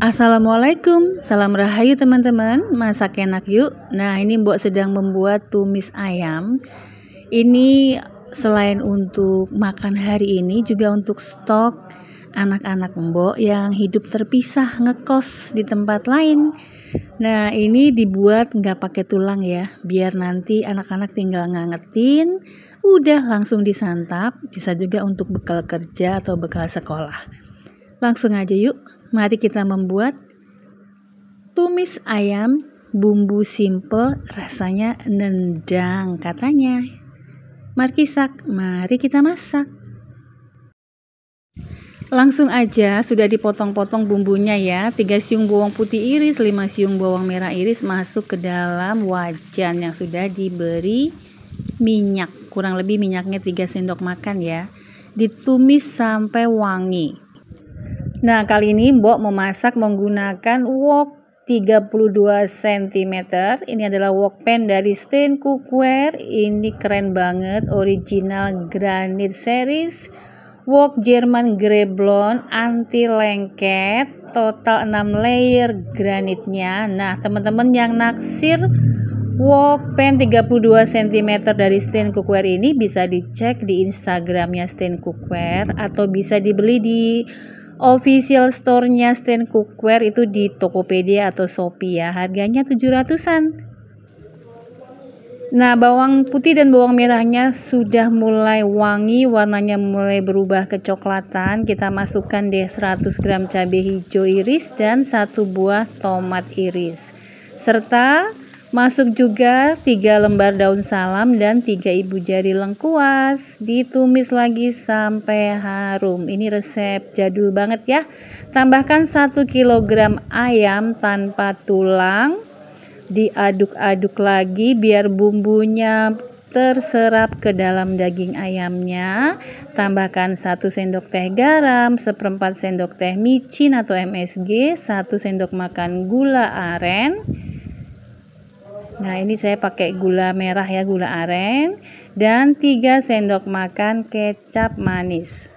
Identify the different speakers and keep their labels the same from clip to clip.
Speaker 1: Assalamualaikum, salam rahayu teman-teman, masak enak yuk. Nah ini Mbok sedang membuat tumis ayam. Ini selain untuk makan hari ini juga untuk stok anak-anak Mbok yang hidup terpisah ngekos di tempat lain. Nah ini dibuat nggak pakai tulang ya, biar nanti anak-anak tinggal ngangetin, udah langsung disantap, bisa juga untuk bekal kerja atau bekal sekolah. Langsung aja yuk. Mari kita membuat tumis ayam bumbu simple rasanya nendang katanya. Markisak, mari kita masak. Langsung aja sudah dipotong-potong bumbunya ya. 3 siung bawang putih iris, 5 siung bawang merah iris masuk ke dalam wajan yang sudah diberi minyak. Kurang lebih minyaknya 3 sendok makan ya. Ditumis sampai wangi. Nah, kali ini Mbok memasak menggunakan wok 32 cm. Ini adalah wok pan dari Stain Cookware. Ini keren banget, original granite series. Wok German Greblon anti lengket, total 6 layer granitnya. Nah, teman-teman yang naksir wok pan 32 cm dari Stain Cookware ini bisa dicek di Instagramnya Stain Cookware atau bisa dibeli di official store-nya Stan Cookware itu di Tokopedia atau Shopee ya. Harganya 700-an. Nah, bawang putih dan bawang merahnya sudah mulai wangi, warnanya mulai berubah kecoklatan. Kita masukkan deh 100 gram cabai hijau iris dan satu buah tomat iris. Serta Masuk juga tiga lembar daun salam dan tiga ibu jari lengkuas. Ditumis lagi sampai harum. Ini resep jadul banget ya. Tambahkan 1 kg ayam tanpa tulang. Diaduk-aduk lagi biar bumbunya terserap ke dalam daging ayamnya. Tambahkan 1 sendok teh garam, 1 sendok teh micin atau MSG, 1 sendok makan gula aren, Nah, ini saya pakai gula merah ya, gula aren dan 3 sendok makan kecap manis.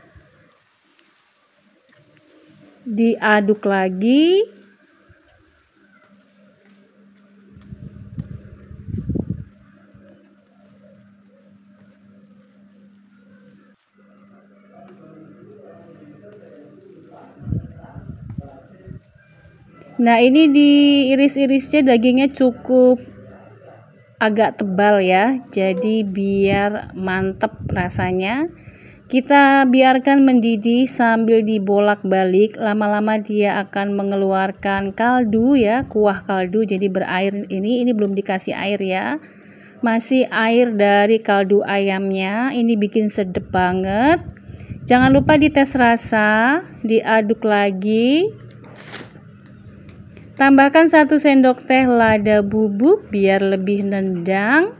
Speaker 1: Diaduk lagi. Nah, ini diiris-irisnya dagingnya cukup agak tebal ya jadi biar mantep rasanya kita biarkan mendidih sambil dibolak-balik lama-lama dia akan mengeluarkan kaldu ya kuah kaldu jadi berair ini ini belum dikasih air ya masih air dari kaldu ayamnya ini bikin sedep banget jangan lupa dites rasa diaduk lagi Tambahkan 1 sendok teh lada bubuk biar lebih nendang.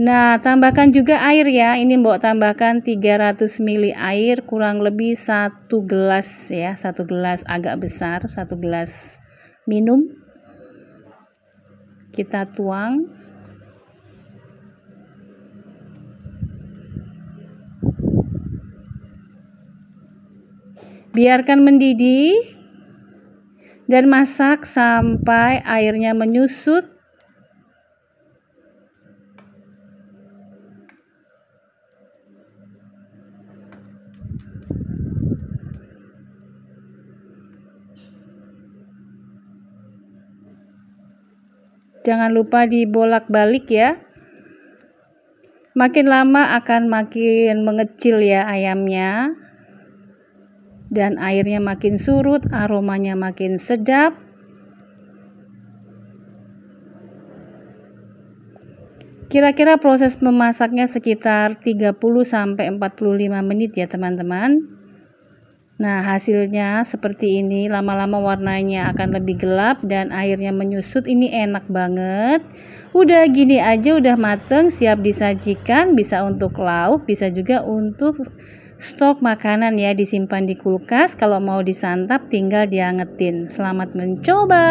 Speaker 1: Nah, tambahkan juga air ya. Ini Mbok tambahkan 300 ml air kurang lebih 1 gelas ya, 1 gelas agak besar, 1 gelas minum. Kita tuang. Biarkan mendidih dan masak sampai airnya menyusut. Jangan lupa dibolak-balik ya. Makin lama akan makin mengecil ya ayamnya dan airnya makin surut, aromanya makin sedap. Kira-kira proses memasaknya sekitar 30 sampai 45 menit ya, teman-teman. Nah, hasilnya seperti ini. Lama-lama warnanya akan lebih gelap dan airnya menyusut. Ini enak banget. Udah gini aja udah mateng, siap disajikan, bisa untuk lauk, bisa juga untuk stok makanan ya disimpan di kulkas. Kalau mau disantap tinggal diangetin. Selamat mencoba.